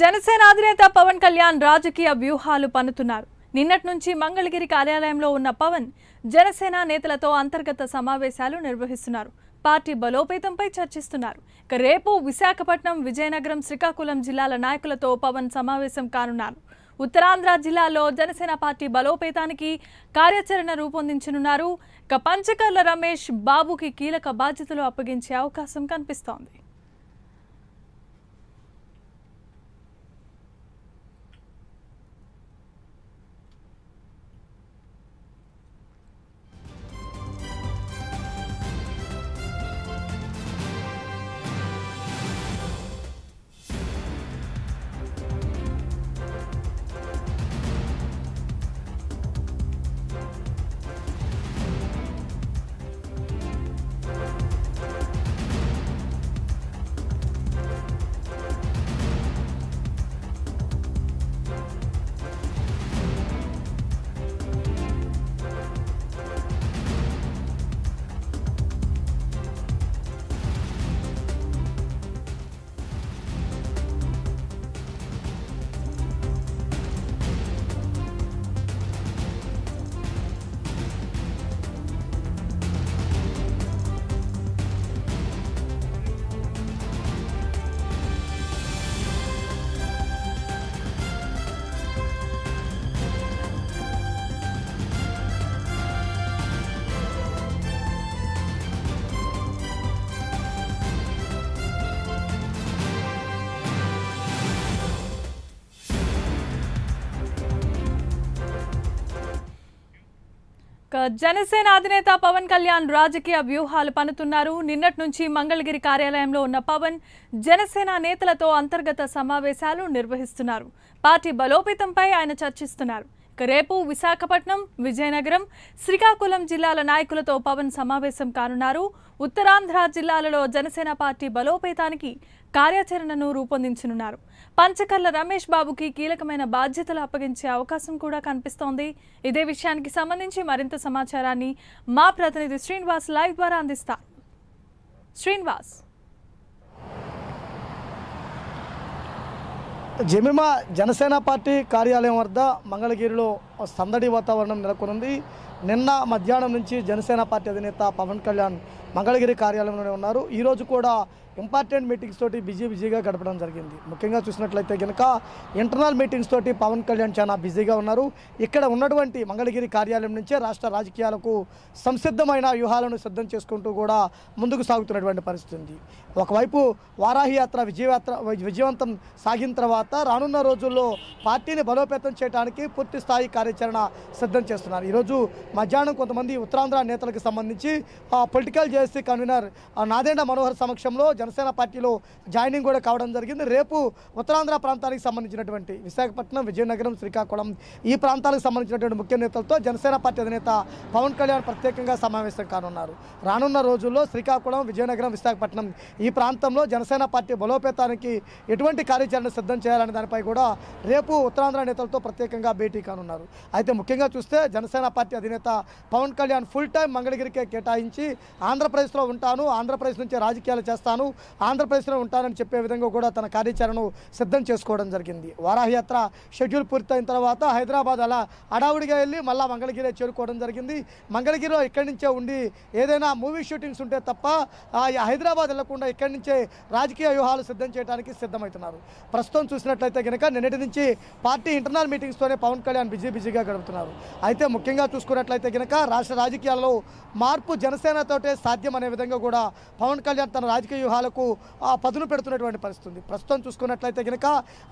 జనసేన అధినేత పవన్ కళ్యాణ్ రాజకీయ వ్యూహాలు పన్నుతున్నారు నిన్నటి నుంచి మంగళగిరి కార్యాలయంలో ఉన్న పవన్ జనసేన నేతలతో అంతర్గత సమావేశాలు నిర్వహిస్తున్నారు పార్టీ బలోపేతంపై చర్చిస్తున్నారు ఇక రేపు విశాఖపట్నం విజయనగరం శ్రీకాకుళం జిల్లాల నాయకులతో పవన్ సమావేశం కానున్నారు ఉత్తరాంధ్ర జిల్లాలో జనసేన పార్టీ బలోపేతానికి కార్యాచరణ రూపొందించనున్నారు ఇక పంచకర్ల రమేష్ బాబుకి కీలక బాధ్యతలు అప్పగించే అవకాశం కనిపిస్తోంది జనసేన అధినేత పవన్ కళ్యాణ్ రాజకీయ వ్యూహాలు పనుతున్నారు నిన్నటి నుంచి మంగళగిరి కార్యాలయంలో ఉన్న పవన్ జనసేన నేతలతో అంతర్గత సమావేశాలు నిర్వహిస్తున్నారు పార్టీ బలోపేతంపై ఆయన చర్చిస్తున్నారు రేపు విశాఖపట్నం విజయనగరం శ్రీకాకుళం జిల్లాల నాయకులతో పవన్ సమావేశం కానున్నారు ఉత్తరాంధ్ర జిల్లాలలో జనసేన పార్టీ బలోపేతానికి కార్యాచరణను రూపొందించనున్నారు పంచకర్ల రమేష్ బాబుకి కీలకమైన బాధ్యతలు అప్పగించే అవకాశం కూడా కనిపిస్తోంది ఇదే విషయానికి సంబంధించి మరింత సమాచారాన్ని మా ప్రతినిధి శ్రీనివాస్ లైవ్ ద్వారా అందిస్తారు శ్రీనివాస్ జమిమా జనసేన పార్టీ కార్యాలయం వద్ద మంగళగిరిలో సందడి వాతావరణం నెలకొనుంది నిన్న మధ్యాహ్నం నుంచి జనసేన పార్టీ అధినేత పవన్ కళ్యాణ్ మంగళగిరి కార్యాలయంలోనే ఉన్నారు ఈరోజు కూడా ఇంపార్టెంట్ మీటింగ్స్ తోటి బిజీ బిజీగా గడపడం జరిగింది ముఖ్యంగా చూసినట్లయితే కనుక ఇంటర్నల్ మీటింగ్స్ తోటి పవన్ కళ్యాణ్ చాలా బిజీగా ఉన్నారు ఇక్కడ ఉన్నటువంటి మంగళగిరి కార్యాలయం నుంచే రాష్ట్ర రాజకీయాలకు సంసిద్ధమైన వ్యూహాలను సిద్ధం చేసుకుంటూ కూడా ముందుకు సాగుతున్నటువంటి పరిస్థితి ఉంది ఒకవైపు వారాహి యాత్ర విజయయాత్ర విజయవంతం సాగిన తర్వాత రానున్న రోజుల్లో పార్టీని బలోపేతం చేయడానికి పూర్తి స్థాయి కార్యాచరణ సిద్ధం చేస్తున్నారు ఈరోజు మధ్యాహ్నం కొంతమంది ఉత్తరాంధ్ర నేతలకు సంబంధించి political PSC convener Nadendla Manohar సమక్షంలో జనసేన పార్టీలో జాయినింగ్ కూడా కావడం జరిగింది రేపు ఉత్తరాంధ్ర ప్రాంతానికి సంబంధించినటువంటి విశాఖపట్నం విజయనగరం శ్రీకాకుళం ఈ ప్రాంతాలకు సంబంధించినటువంటి ముఖ్య నేతలతో జనసేన పార్టీ అధినేత పవన్ కళ్యాణ్ ప్రత్యేకంగా సమావేశం కానున్నారు రానున్న రోజుల్లో శ్రీకాకుళం విజయనగరం విశాఖపట్నం ఈ ప్రాంతంలో జనసేన పార్టీ బలోపేతానికి ఎటువంటి కార్యాచరణ సిద్ధం చేయాలనే దానిపై కూడా రేపు ఉత్తరాంధ్ర నేతలతో ప్రత్యేకంగా భేటీ కానున్నారు అయితే ముఖ్యంగా చూస్తే జనసేన పార్టీ అధినేత పవన్ కళ్యాణ్ ఫుల్ టైం మంగళగిరికే కేటాయించి ఆంధ్ర ఆంధ్రప్రదేశ్లో ఉంటాను ఆంధ్రప్రదేశ్ నుంచే రాజకీయాలు చేస్తాను ఆంధ్రప్రదేశ్లో ఉంటానని చెప్పే విధంగా కూడా తన కార్యాచరణను సిద్ధం చేసుకోవడం జరిగింది వారాహయాత్ర షెడ్యూల్ పూర్తయిన తర్వాత హైదరాబాద్ అలా అడావుడిగా వెళ్ళి మళ్ళీ మంగళగిరి చేరుకోవడం జరిగింది మంగళగిరిలో ఇక్కడి నుంచే ఉండి ఏదైనా మూవీ షూటింగ్స్ ఉంటే తప్ప హైదరాబాద్ వెళ్లకుండా ఇక్కడి నుంచే రాజకీయ వ్యూహాలు సిద్ధం చేయడానికి సిద్ధమవుతున్నారు ప్రస్తుతం చూసినట్లయితే కనుక నిన్నటి నుంచి పార్టీ ఇంటర్నల్ మీటింగ్స్తోనే పవన్ కళ్యాణ్ బిజీ బిజీగా గడుపుతున్నారు అయితే ముఖ్యంగా చూసుకున్నట్లయితే కనుక రాష్ట్ర రాజకీయాల్లో మార్పు జనసేనతోటే సాధ్యం సాధ్యం అనే విధంగా కూడా పవన్ కళ్యాణ్ తన రాజకీయ వ్యూహాలకు పదును పెడుతున్నటువంటి పరిస్థితి ప్రస్తుతం చూసుకున్నట్లయితే కనుక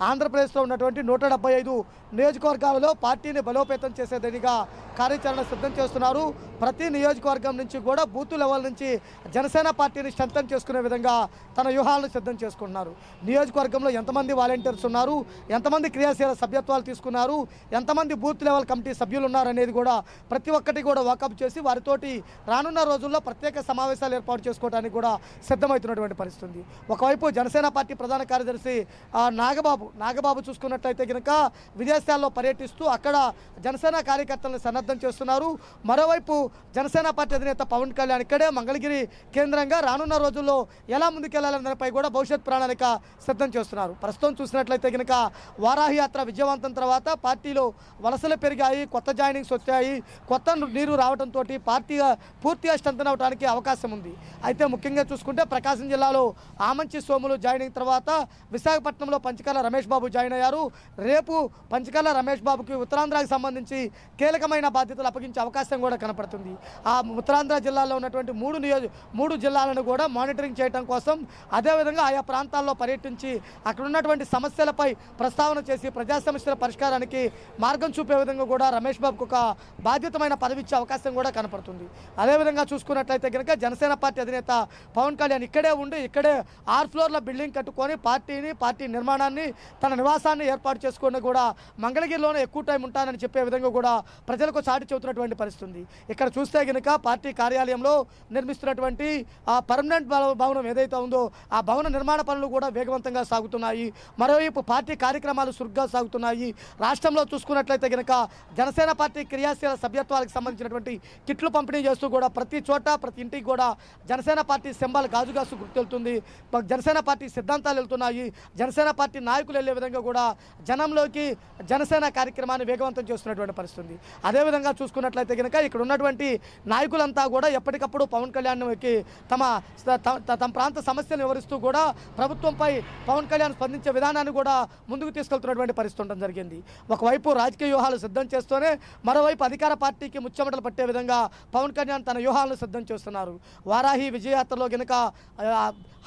ఆంధ్రప్రదేశ్లో ఉన్నటువంటి నూట డెబ్బై ఐదు నియోజకవర్గాలలో పార్టీని బలోపేతం చేసేదిగా కార్యాచరణ సిద్ధం చేస్తున్నారు ప్రతి నియోజకవర్గం నుంచి కూడా బూత్ లెవెల్ నుంచి జనసేన పార్టీని శంతం చేసుకునే విధంగా తన వ్యూహాలను సిద్ధం చేసుకుంటున్నారు నియోజకవర్గంలో ఎంతమంది వాలంటీర్స్ ఉన్నారు ఎంతమంది క్రియాశీల సభ్యత్వాలు తీసుకున్నారు ఎంతమంది బూత్ లెవెల్ కమిటీ సభ్యులు ఉన్నారనేది కూడా ప్రతి ఒక్కటి కూడా వాకప్ చేసి వారితోటి రానున్న రోజుల్లో ప్రత్యేక సమావేశాలు ఏర్పాటు చేసుకోవడానికి కూడా సిద్ధమవుతున్నటువంటి పరిస్థితి ఒకవైపు జనసేన పార్టీ ప్రధాన కార్యదర్శి నాగబాబు నాగబాబు చూసుకున్నట్లయితే కనుక విదేశాల్లో పర్యటిస్తూ అక్కడ జనసేన కార్యకర్తలను సన్నద్ధం చేస్తున్నారు మరోవైపు జనసేన పార్టీ అధినేత పవన్ కళ్యాణ్ ఇక్కడే మంగళగిరి కేంద్రంగా రానున్న రోజుల్లో ఎలా ముందుకెళ్లాలనే కూడా భవిష్యత్ ప్రణాళిక సిద్ధం చేస్తున్నారు ప్రస్తుతం చూసినట్లయితే కనుక వారాహి యాత్ర విజయవంతం తర్వాత పార్టీలో వలసలు పెరిగాయి కొత్త జాయినింగ్స్ వచ్చాయి కొత్త నీరు రావడంతో పార్టీ పూర్తిగా స్ట్రెంతన్ అవడానికి అవకాశం అవకాశం ఉంది అయితే ముఖ్యంగా చూసుకుంటే ప్రకాశం జిల్లాలో ఆమంచి సోములు జాయిన్ అయిన తర్వాత విశాఖపట్నంలో పంచకాల రమేష్ బాబు జాయిన్ అయ్యారు రేపు పంచకాల రమేష్ బాబుకి ఉత్తరాంధ్రకి సంబంధించి కీలకమైన బాధ్యతలు అప్పగించే అవకాశం కూడా కనపడుతుంది ఆ ఉత్తరాంధ్ర జిల్లాలో ఉన్నటువంటి మూడు నియోజ మూడు జిల్లాలను కూడా మానిటరింగ్ చేయడం కోసం అదేవిధంగా ఆయా ప్రాంతాల్లో పర్యటించి అక్కడ ఉన్నటువంటి సమస్యలపై ప్రస్తావన చేసి ప్రజా సమస్యల పరిష్కారానికి మార్గం చూపే విధంగా కూడా రమేష్ బాబుకు ఒక బాధ్యతమైన పదవిచ్చే అవకాశం కూడా కనపడుతుంది అదేవిధంగా చూసుకున్నట్లయితే కనుక జనసేన పార్టీ అధినేత పవన్ కళ్యాణ్ ఇక్కడే ఉండి ఇక్కడే ఆరు ఫ్లోర్ల బిల్డింగ్ కట్టుకొని పార్టీని పార్టీ నిర్మాణాన్ని తన నివాసాన్ని ఏర్పాటు చేసుకుని కూడా మంగళగిరిలోనే ఎక్కువ టైం ఉంటానని చెప్పే విధంగా కూడా ప్రజలకు చాటి చెబుతున్నటువంటి పరిస్థితి ఇక్కడ చూస్తే కనుక పార్టీ కార్యాలయంలో నిర్మిస్తున్నటువంటి ఆ పర్మనెంట్ భవనం ఏదైతే ఉందో ఆ భవన నిర్మాణ పనులు కూడా వేగవంతంగా సాగుతున్నాయి మరోవైపు పార్టీ కార్యక్రమాలు సురుగ్గా సాగుతున్నాయి రాష్ట్రంలో చూసుకున్నట్లయితే కనుక జనసేన పార్టీ క్రియాశీల సభ్యత్వాలకు సంబంధించినటువంటి కిట్లు పంపిణీ చేస్తూ కూడా ప్రతి చోట ప్రతి ఇంటికి కూడా జనసేన పార్టీ సింబల్ గాజుగాసు గుర్తెళ్తుంది జనసేన పార్టీ సిద్ధాంతాలు వెళ్తున్నాయి జనసేన పార్టీ నాయకులు వెళ్ళే విధంగా కూడా జనంలోకి జనసేన కార్యక్రమాన్ని వేగవంతం చేస్తున్నటువంటి పరిస్థితి అదేవిధంగా చూసుకున్నట్లయితే కనుక ఇక్కడ ఉన్నటువంటి నాయకులంతా కూడా ఎప్పటికప్పుడు పవన్ కళ్యాణ్కి తమ తమ ప్రాంత సమస్యలు వివరిస్తూ కూడా ప్రభుత్వంపై పవన్ కళ్యాణ్ స్పందించే విధానాన్ని కూడా ముందుకు తీసుకెళ్తున్నటువంటి పరిస్థితి ఉండడం జరిగింది ఒకవైపు రాజకీయ వ్యూహాలు సిద్ధం చేస్తూనే మరోవైపు అధికార పార్టీకి ముచ్చెమటలు పట్టే విధంగా పవన్ కళ్యాణ్ తన వ్యూహాలను సిద్ధం చేస్తున్నారు చేస్తున్నారు వారాహి విజయయాత్రలో గనక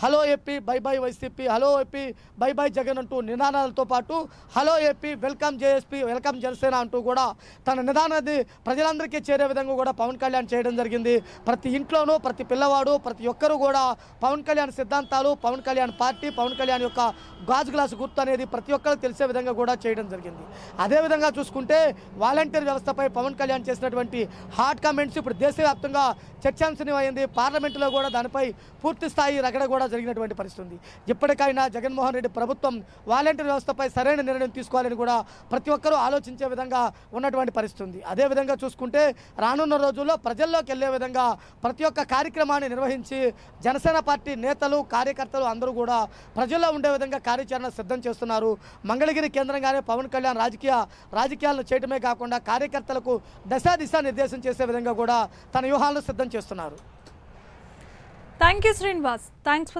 hello AP bye bye YCP hello AP bye bye Jagan అంటూ నినాదాలతో పాటు hello AP welcome JSP welcome Janasena అంటూ కూడా తన నిదానాన్ని ప్రజలందరికీ చేరే విధంగా కూడా పవన్ కళ్యాణ్ చేయడం జరిగింది ప్రతి ఇంట్లోనూ ప్రతి పిల్లవాడు ప్రతి ఒక్కరూ కూడా పవన్ కళ్యాణ్ సిద్ధాంతాలు పవన్ కళ్యాణ్ పార్టీ పవన్ కళ్యాణ్ యొక్క గాజు గ్లాసు గుర్తు అనేది ప్రతి ఒక్కరు తెలిసే విధంగా కూడా చేయడం జరిగింది అదేవిధంగా చూసుకుంటే వాలంటీర్ వ్యవస్థపై పవన్ కళ్యాణ్ చేసినటువంటి హార్డ్ కామెంట్స్ ఇప్పుడు దేశవ్యాప్తంగా చర్చాంశనీయమైన జరిగింది పార్లమెంటులో కూడా దానిపై పూర్తి స్థాయి రగడ కూడా జరిగినటువంటి పరిస్థితి ఉంది ఇప్పటికైనా జగన్మోహన్ రెడ్డి ప్రభుత్వం వాలంటీర్ వ్యవస్థపై సరైన నిర్ణయం తీసుకోవాలని కూడా ప్రతి ఒక్కరూ ఆలోచించే విధంగా ఉన్నటువంటి పరిస్థితి ఉంది అదేవిధంగా చూసుకుంటే రానున్న రోజుల్లో ప్రజల్లోకి వెళ్ళే విధంగా ప్రతి ఒక్క కార్యక్రమాన్ని నిర్వహించి జనసేన పార్టీ నేతలు కార్యకర్తలు అందరూ కూడా ప్రజల్లో ఉండే విధంగా కార్యాచరణ సిద్ధం చేస్తున్నారు మంగళగిరి కేంద్రంగానే పవన్ కళ్యాణ్ రాజకీయ రాజకీయాలను చేయటమే కాకుండా కార్యకర్తలకు దశా దిశా నిర్దేశం చేసే విధంగా కూడా తన వ్యూహాలను సిద్ధం చేస్తున్నారు Thank you, Srinivas. Thanks for the